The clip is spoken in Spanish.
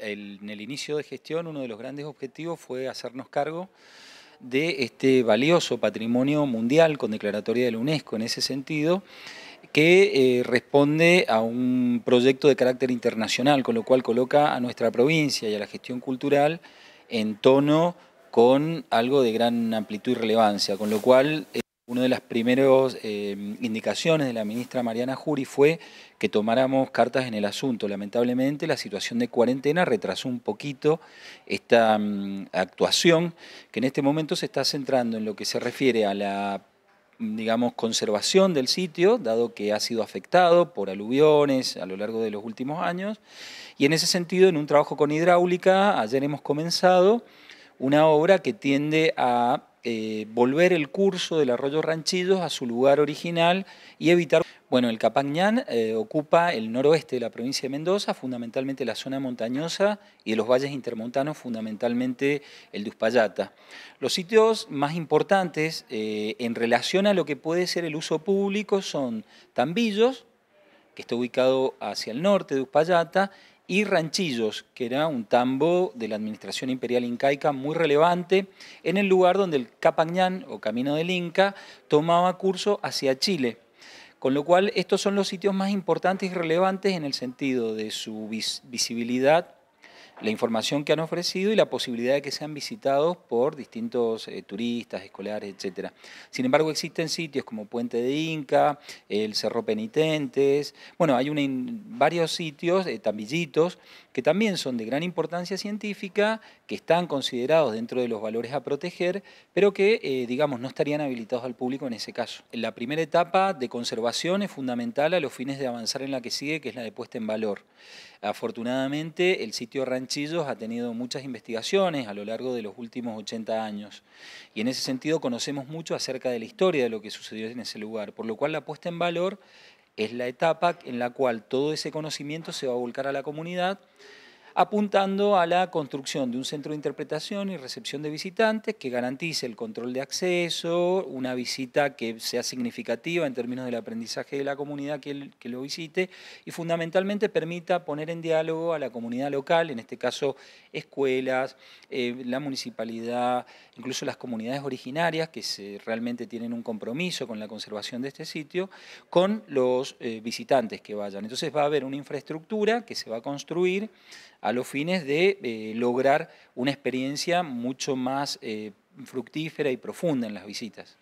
en el inicio de gestión uno de los grandes objetivos fue hacernos cargo de este valioso patrimonio mundial con declaratoria de la UNESCO en ese sentido, que eh, responde a un proyecto de carácter internacional, con lo cual coloca a nuestra provincia y a la gestión cultural en tono con algo de gran amplitud y relevancia, con lo cual... Eh, una de las primeras eh, indicaciones de la ministra Mariana Jury fue que tomáramos cartas en el asunto. Lamentablemente la situación de cuarentena retrasó un poquito esta mm, actuación que en este momento se está centrando en lo que se refiere a la mm, digamos, conservación del sitio, dado que ha sido afectado por aluviones a lo largo de los últimos años. Y en ese sentido, en un trabajo con hidráulica, ayer hemos comenzado una obra que tiende a eh, volver el curso del arroyo Ranchillos a su lugar original y evitar... Bueno, el Capañán eh, ocupa el noroeste de la provincia de Mendoza, fundamentalmente la zona montañosa y de los valles intermontanos, fundamentalmente el de Uspallata. Los sitios más importantes eh, en relación a lo que puede ser el uso público son Tambillos, que está ubicado hacia el norte de Uspallata, y Ranchillos, que era un tambo de la administración imperial incaica muy relevante, en el lugar donde el Capañán o Camino del Inca tomaba curso hacia Chile. Con lo cual, estos son los sitios más importantes y relevantes en el sentido de su visibilidad la información que han ofrecido y la posibilidad de que sean visitados por distintos eh, turistas, escolares, etc. Sin embargo, existen sitios como Puente de Inca, el Cerro Penitentes, bueno, hay varios sitios, eh, tambillitos, que también son de gran importancia científica, que están considerados dentro de los valores a proteger, pero que, eh, digamos, no estarían habilitados al público en ese caso. La primera etapa de conservación es fundamental a los fines de avanzar en la que sigue, que es la de puesta en valor. Afortunadamente, el sitio Ranch ha tenido muchas investigaciones a lo largo de los últimos 80 años y en ese sentido conocemos mucho acerca de la historia de lo que sucedió en ese lugar, por lo cual la puesta en valor es la etapa en la cual todo ese conocimiento se va a volcar a la comunidad apuntando a la construcción de un centro de interpretación y recepción de visitantes que garantice el control de acceso, una visita que sea significativa en términos del aprendizaje de la comunidad que, lo visite y fundamentalmente permita poner en diálogo a la comunidad local, en este caso escuelas, eh, la municipalidad, incluso las comunidades originarias que realmente tienen un compromiso con la conservación de este sitio, con los eh, visitantes que vayan. Entonces va a haber una infraestructura que se va a construir a los fines de eh, lograr una experiencia mucho más eh, fructífera y profunda en las visitas.